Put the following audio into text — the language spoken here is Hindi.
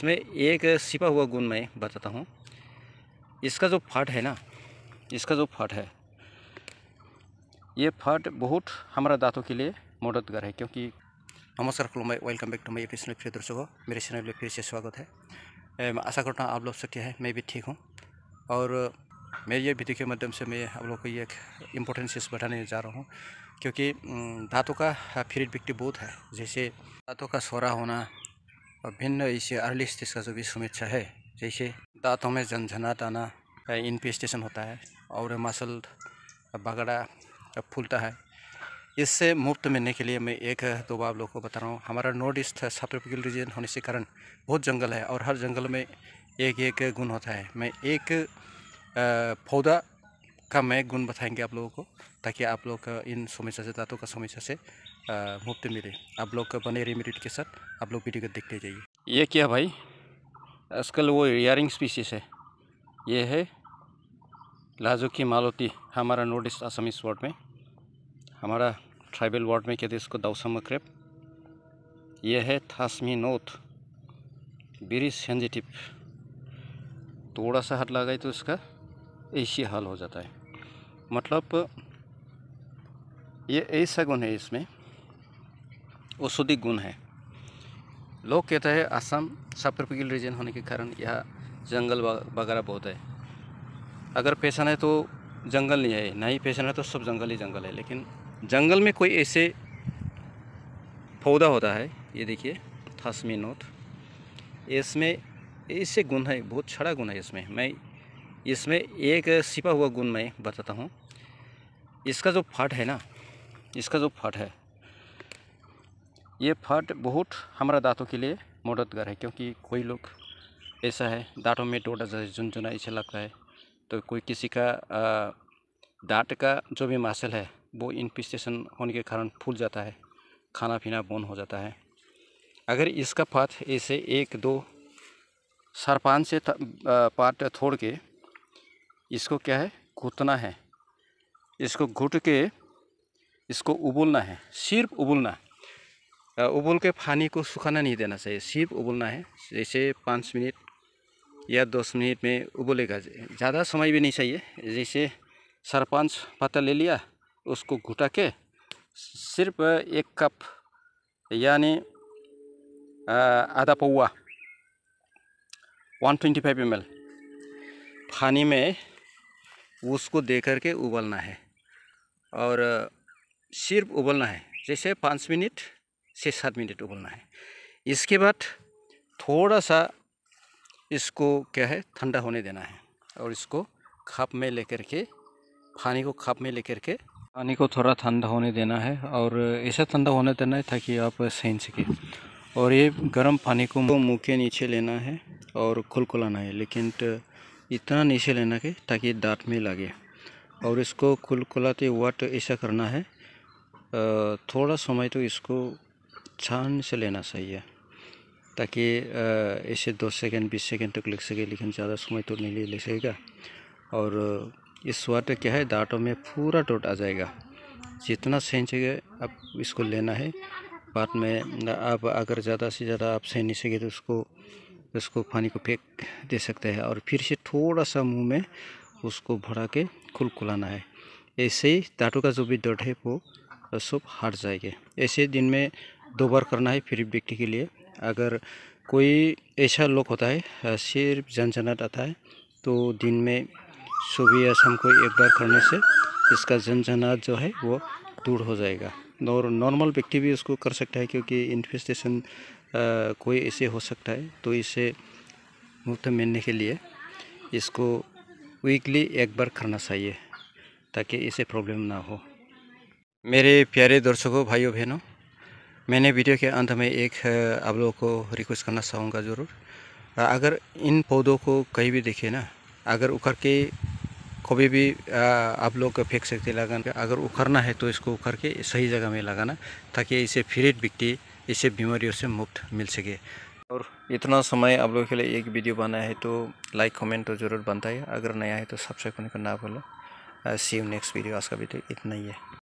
इसमें एक सिपा हुआ गुण मैं बताता हूँ इसका जो फाट है ना इसका जो फाट है ये फट बहुत हमारा दांतों के लिए मददगार है क्योंकि नमस्कार खुलो मैं वेलकम बैक टू माई फिर दर्शक दर्शकों मेरे चैनल में फिर से स्वागत है मैं आशा करता हूँ आप लोग सकते हैं मैं भी ठीक हूँ और मेरे ये वीडियो के माध्यम से मैं आप लोग को ये एक इम्पोर्टेंट चीज़ बताने जा रहा हूँ क्योंकि दांतों का फिर हाँ, व्यक्ति बहुत है जैसे दाँतों का सोरा होना और भिन्न ऐसे अर्ली स्टेज का जो भी समीक्षा है जैसे दांतों में झंझनाट आना इन्फेस्टेशन होता है और मसल बगड़ा फूलता है इससे मुफ्त मिलने के लिए मैं एक दो बार लोगों को बता रहा हूँ हमारा नॉर्थ ईस्ट सबट्रॉपिकल रीजन होने से कारण बहुत जंगल है और हर जंगल में एक एक गुण होता है मैं एक पौधा कम है गुण बताएंगे आप लोगों को ताकि आप लोग का इन समस्या से दाँतों का समस्या से मुफ्त मिले आप लोग का बने रहे के साथ आप लोग वीडियो को देखते जाइए ये क्या भाई आजकल वो इयरिंग स्पीसीस है ये है लाजुकी मालोती हमारा नॉर्थ ईस्ट आसामीज वार्ड में हमारा ट्राइबल वार्ड में कहते हैं इसको दौसा क्रेप यह है थासमी नोथ वेरी सेंजिटिव थोड़ा सा हाथ लगाए तो इसका ऐसी हाल हो जाता है मतलब ये ऐसा गुण है इसमें औषधि गुण है लोग कहते हैं असम सप्रपिकल रीजन होने के कारण यह जंगल वगैरह बहुत है अगर पेशन है तो जंगल नहीं है नहीं पेशन है तो सब जंगल ही जंगल है लेकिन जंगल में कोई ऐसे पौधा होता है ये देखिए थसमी नोट इसमें ऐसे गुण है बहुत छड़ा गुण है इसमें मैं इसमें एक सिपा हुआ गुण मैं बताता हूँ इसका जो फट है ना इसका जो फट है ये फट बहुत हमारा दांतों के लिए मददगार है क्योंकि कोई लोग ऐसा है दांतों में टोटा जैसे झुनझुना ऐसे लगता है तो कोई किसी का दांत का जो भी मासल है वो इन्फिस्टेशन होने के कारण फूल जाता है खाना पीना बंद हो जाता है अगर इसका फट ऐसे एक दो चार पाँच से पार्ट छोड़ के इसको क्या है घुटना है इसको घुट के इसको उबलना है सिर्फ उबलना उबल के पानी को सुखाना नहीं देना चाहिए सिर्फ उबलना है जैसे पाँच मिनट या दस मिनट में उबलेगा ज़्यादा समय भी नहीं चाहिए जैसे चार पाँच पत्ता ले लिया उसको घुटा के सिर्फ एक कप यानी आधा पौवा 125 एम पानी में उसको दे करके उबलना है और सिर्फ उबलना है जैसे पाँच मिनट से सात मिनट उबलना है इसके बाद थोड़ा सा इसको क्या है ठंडा होने देना है और इसको खप में लेकर के पानी को खप में लेकर के पानी को थोड़ा ठंडा होने देना है और ऐसा ठंडा होने देना है ताकि आप सहन सके और ये गर्म पानी को मुँह के नीचे लेना है और खुलखुलाना है लेकिन इतना नीचे लेना के ताकि दांत में लगे और इसको कुल खुलाते हुआ तो ऐसा करना है थोड़ा समय तो इसको छान से लेना चाहिए ताकि ऐसे दो सेकेंड बीस सेकेंड तक लग सके लेकिन ज़्यादा समय तो नहीं ले सकेगा और इस स्वाद क्या है दांतों में पूरा टोट आ जाएगा जितना सेंचेंगे आप इसको लेना है बाद में आप अगर ज़्यादा से ज़्यादा आप सही नहीं सके तो उसको उसको पानी को फेंक दे सकते हैं और फिर से थोड़ा सा मुंह में उसको भरा के खुल खुलाना है ऐसे ही दाँटों का जो भी दर्द है वो सब हट जाएगा ऐसे दिन में दो बार करना है फिर व्यक्ति के लिए अगर कोई ऐसा लोग होता है सिर्फ जनजनाट आता है तो दिन में सुबह या शाम को एक बार करने से इसका जनजनाट जो है वो दूर हो जाएगा और नॉर्मल व्यक्ति भी उसको कर सकता है क्योंकि इन्फेस्टेशन कोई ऐसे हो सकता है तो इसे मुफ्त मिलने के लिए इसको वीकली एक बार करना चाहिए ताकि इसे प्रॉब्लम ना हो मेरे प्यारे दर्शकों भाइयों बहनों मैंने वीडियो के अंत में एक आप लोगों को रिक्वेस्ट करना चाहूँगा ज़रूर अगर इन पौधों को कहीं भी देखे ना अगर उखड़ के कभी भी आप लोग फेंक सकते लगाना अगर उखड़ना है तो इसको उखड़ के सही जगह में लगाना ताकि इसे फिर बिकती इससे बीमारियों से मुक्त मिल सके और इतना समय आप लोगों के लिए एक वीडियो बनाया है तो लाइक कमेंट तो ज़रूर बनता है अगर नया है तो सब्सक्राइब करने का ना भूलें सी यू नेक्स्ट वीडियो आज का वीडियो इतना ही है